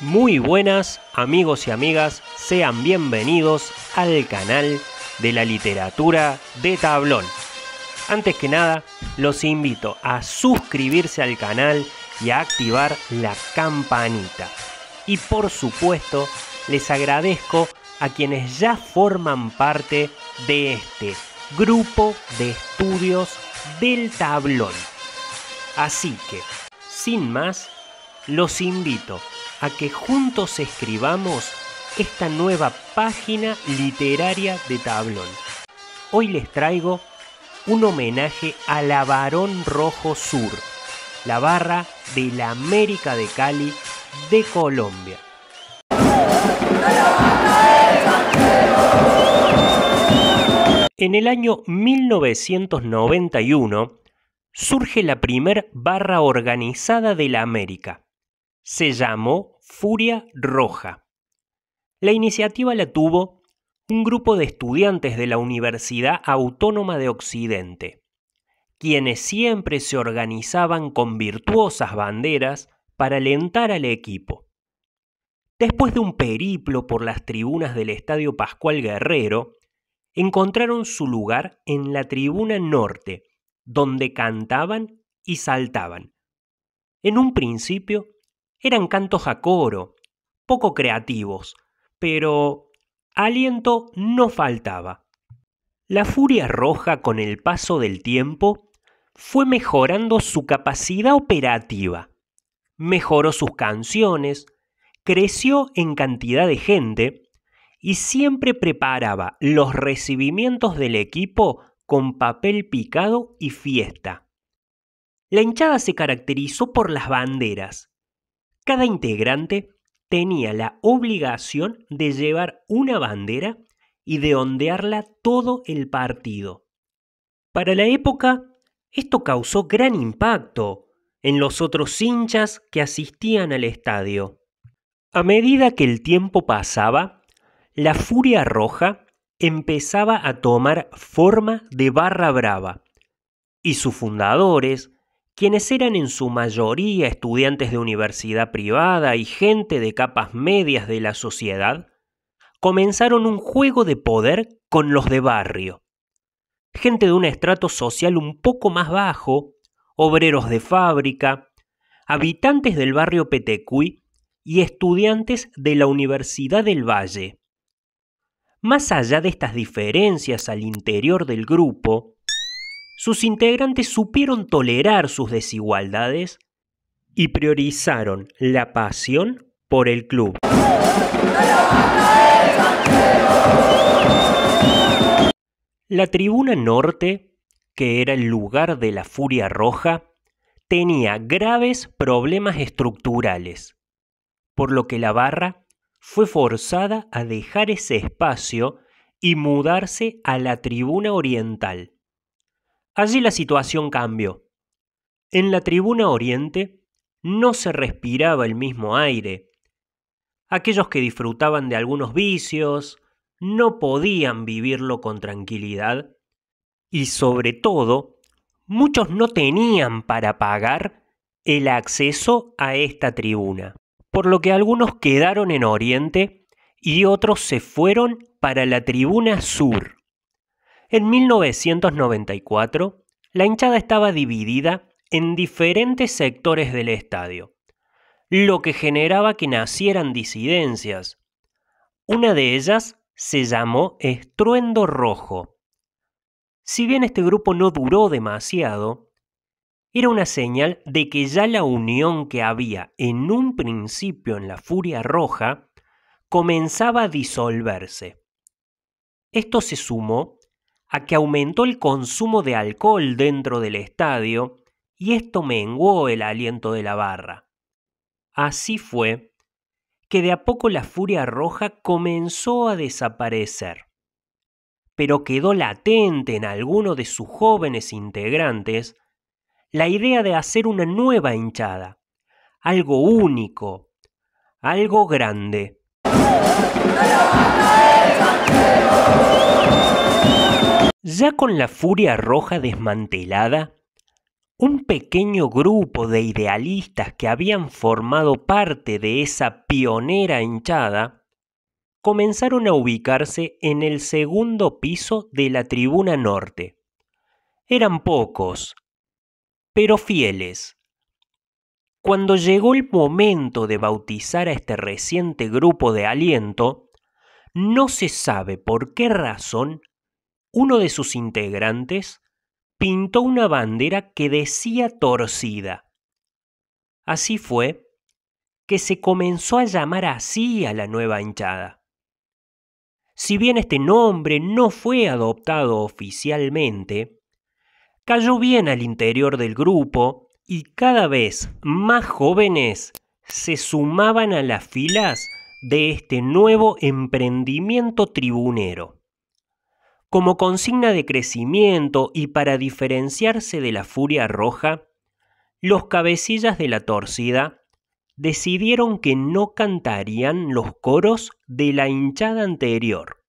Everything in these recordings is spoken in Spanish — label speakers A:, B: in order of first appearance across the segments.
A: Muy buenas amigos y amigas, sean bienvenidos al canal de la literatura de tablón. Antes que nada, los invito a suscribirse al canal y a activar la campanita. Y por supuesto, les agradezco a quienes ya forman parte de este grupo de estudios del tablón. Así que, sin más, los invito a que juntos escribamos esta nueva página literaria de Tablón. Hoy les traigo un homenaje a la Barón Rojo Sur, la barra de la América de Cali de Colombia. En el año 1991 surge la primer barra organizada de la América, se llamó Furia Roja. La iniciativa la tuvo un grupo de estudiantes de la Universidad Autónoma de Occidente, quienes siempre se organizaban con virtuosas banderas para alentar al equipo. Después de un periplo por las tribunas del Estadio Pascual Guerrero, encontraron su lugar en la tribuna norte, donde cantaban y saltaban. En un principio eran cantos a coro, poco creativos, pero aliento no faltaba. La furia roja con el paso del tiempo fue mejorando su capacidad operativa. Mejoró sus canciones, creció en cantidad de gente y siempre preparaba los recibimientos del equipo con papel picado y fiesta. La hinchada se caracterizó por las banderas, cada integrante tenía la obligación de llevar una bandera y de ondearla todo el partido. Para la época, esto causó gran impacto en los otros hinchas que asistían al estadio. A medida que el tiempo pasaba, la furia roja empezaba a tomar forma de barra brava, y sus fundadores quienes eran en su mayoría estudiantes de universidad privada y gente de capas medias de la sociedad, comenzaron un juego de poder con los de barrio. Gente de un estrato social un poco más bajo, obreros de fábrica, habitantes del barrio Petecuy y estudiantes de la Universidad del Valle. Más allá de estas diferencias al interior del grupo, sus integrantes supieron tolerar sus desigualdades y priorizaron la pasión por el club. La tribuna norte, que era el lugar de la furia roja, tenía graves problemas estructurales, por lo que la barra fue forzada a dejar ese espacio y mudarse a la tribuna oriental. Allí la situación cambió. En la tribuna oriente no se respiraba el mismo aire. Aquellos que disfrutaban de algunos vicios no podían vivirlo con tranquilidad y sobre todo muchos no tenían para pagar el acceso a esta tribuna, por lo que algunos quedaron en Oriente y otros se fueron para la tribuna sur. En 1994, la hinchada estaba dividida en diferentes sectores del estadio, lo que generaba que nacieran disidencias. Una de ellas se llamó Estruendo Rojo. Si bien este grupo no duró demasiado, era una señal de que ya la unión que había en un principio en la Furia Roja comenzaba a disolverse. Esto se sumó a que aumentó el consumo de alcohol dentro del estadio y esto menguó el aliento de la barra. Así fue que de a poco la furia roja comenzó a desaparecer, pero quedó latente en alguno de sus jóvenes integrantes la idea de hacer una nueva hinchada, algo único, algo grande. Ya con la furia roja desmantelada, un pequeño grupo de idealistas que habían formado parte de esa pionera hinchada comenzaron a ubicarse en el segundo piso de la tribuna norte. Eran pocos, pero fieles. Cuando llegó el momento de bautizar a este reciente grupo de aliento, no se sabe por qué razón uno de sus integrantes pintó una bandera que decía torcida. Así fue que se comenzó a llamar así a la nueva hinchada. Si bien este nombre no fue adoptado oficialmente, cayó bien al interior del grupo y cada vez más jóvenes se sumaban a las filas de este nuevo emprendimiento tribunero. Como consigna de crecimiento y para diferenciarse de la furia roja, los cabecillas de la torcida decidieron que no cantarían los coros de la hinchada anterior.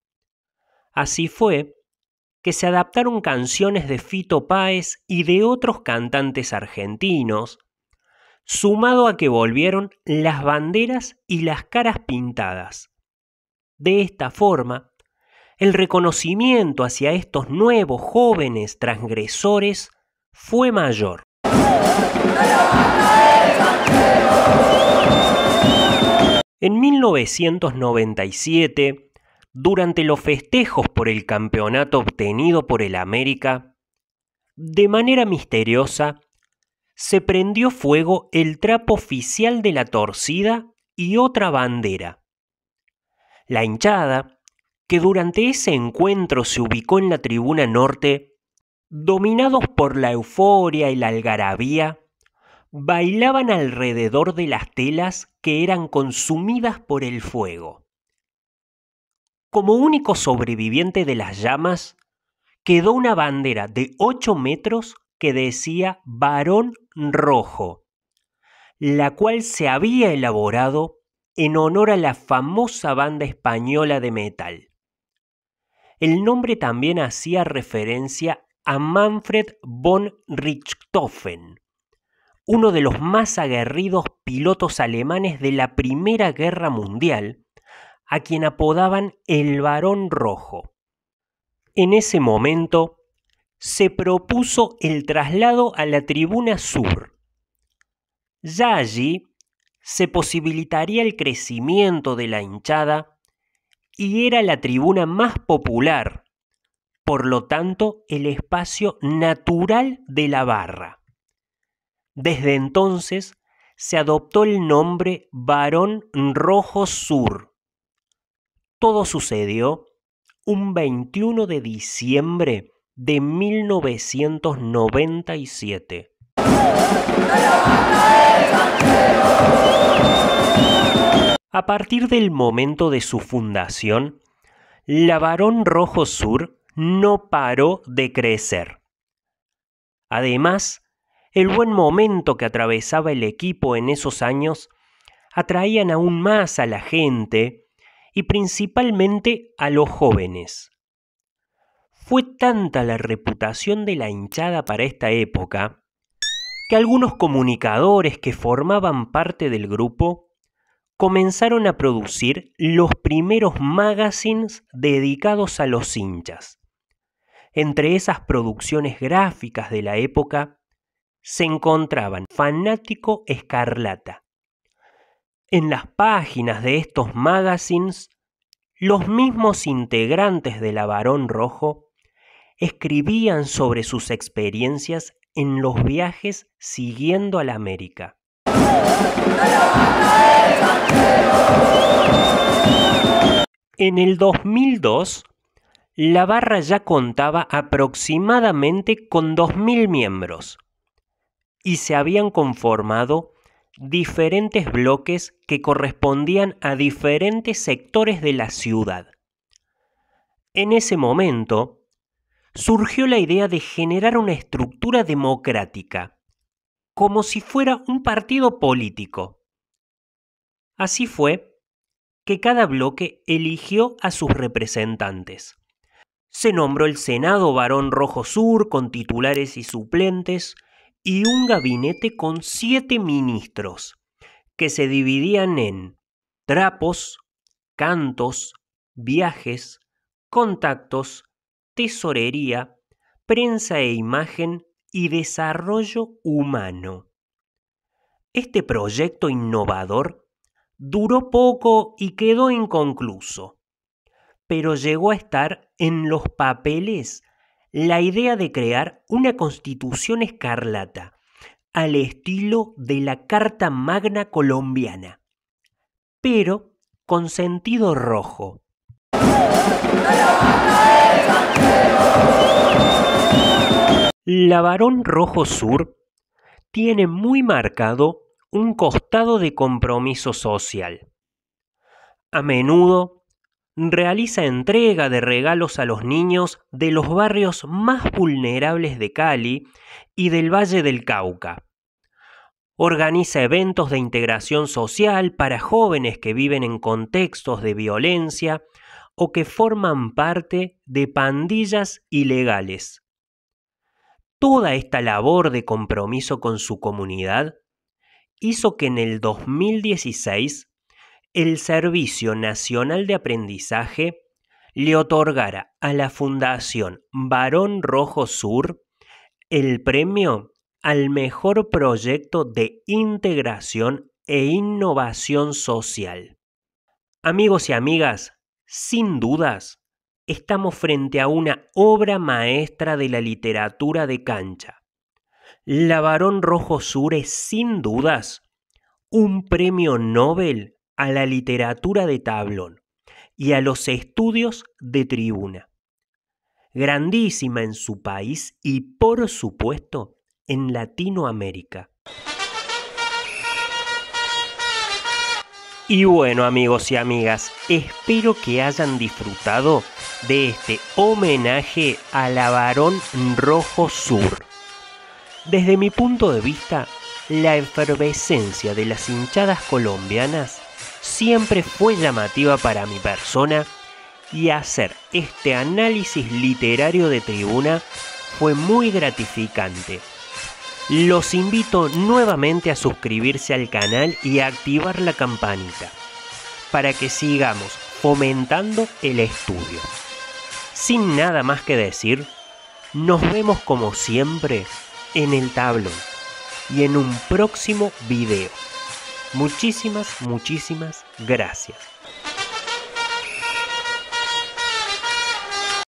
A: Así fue que se adaptaron canciones de Fito Páez y de otros cantantes argentinos, sumado a que volvieron las banderas y las caras pintadas. De esta forma, el reconocimiento hacia estos nuevos jóvenes transgresores fue mayor. En 1997, durante los festejos por el campeonato obtenido por el América, de manera misteriosa, se prendió fuego el trapo oficial de la torcida y otra bandera. La hinchada, que durante ese encuentro se ubicó en la tribuna norte, dominados por la euforia y la algarabía, bailaban alrededor de las telas que eran consumidas por el fuego. Como único sobreviviente de las llamas, quedó una bandera de 8 metros que decía varón rojo, la cual se había elaborado en honor a la famosa banda española de metal. El nombre también hacía referencia a Manfred von Richthofen, uno de los más aguerridos pilotos alemanes de la Primera Guerra Mundial, a quien apodaban el Barón Rojo. En ese momento, se propuso el traslado a la tribuna sur. Ya allí se posibilitaría el crecimiento de la hinchada y era la tribuna más popular, por lo tanto el espacio natural de la barra. Desde entonces se adoptó el nombre Barón Rojo Sur. Todo sucedió un 21 de diciembre de 1997. A partir del momento de su fundación, la Barón Rojo Sur no paró de crecer. Además, el buen momento que atravesaba el equipo en esos años atraían aún más a la gente y principalmente a los jóvenes. Fue tanta la reputación de la hinchada para esta época que algunos comunicadores que formaban parte del grupo comenzaron a producir los primeros magazines dedicados a los hinchas. Entre esas producciones gráficas de la época se encontraban Fanático Escarlata. En las páginas de estos magazines, los mismos integrantes de la Barón Rojo escribían sobre sus experiencias en los viajes siguiendo a la América. En el 2002, la barra ya contaba aproximadamente con 2.000 miembros y se habían conformado diferentes bloques que correspondían a diferentes sectores de la ciudad. En ese momento, surgió la idea de generar una estructura democrática, como si fuera un partido político. Así fue que cada bloque eligió a sus representantes. Se nombró el Senado Barón Rojo Sur con titulares y suplentes y un gabinete con siete ministros, que se dividían en trapos, cantos, viajes, contactos, tesorería, prensa e imagen y desarrollo humano. Este proyecto innovador duró poco y quedó inconcluso, pero llegó a estar en los papeles la idea de crear una constitución escarlata al estilo de la Carta Magna colombiana, pero con sentido rojo. La Barón Rojo Sur tiene muy marcado un costado de compromiso social. A menudo realiza entrega de regalos a los niños de los barrios más vulnerables de Cali y del Valle del Cauca. Organiza eventos de integración social para jóvenes que viven en contextos de violencia o que forman parte de pandillas ilegales. Toda esta labor de compromiso con su comunidad hizo que en el 2016 el Servicio Nacional de Aprendizaje le otorgara a la Fundación Barón Rojo Sur el premio al mejor proyecto de integración e innovación social. Amigos y amigas, sin dudas, estamos frente a una obra maestra de la literatura de cancha, la Barón Rojo Sur es sin dudas un premio Nobel a la literatura de tablón y a los estudios de tribuna. Grandísima en su país y por supuesto en Latinoamérica. Y bueno amigos y amigas, espero que hayan disfrutado de este homenaje a la Barón Rojo Sur. Desde mi punto de vista, la efervescencia de las hinchadas colombianas siempre fue llamativa para mi persona y hacer este análisis literario de tribuna fue muy gratificante. Los invito nuevamente a suscribirse al canal y a activar la campanita para que sigamos fomentando el estudio. Sin nada más que decir, nos vemos como siempre en el tablón y en un próximo video. Muchísimas, muchísimas gracias.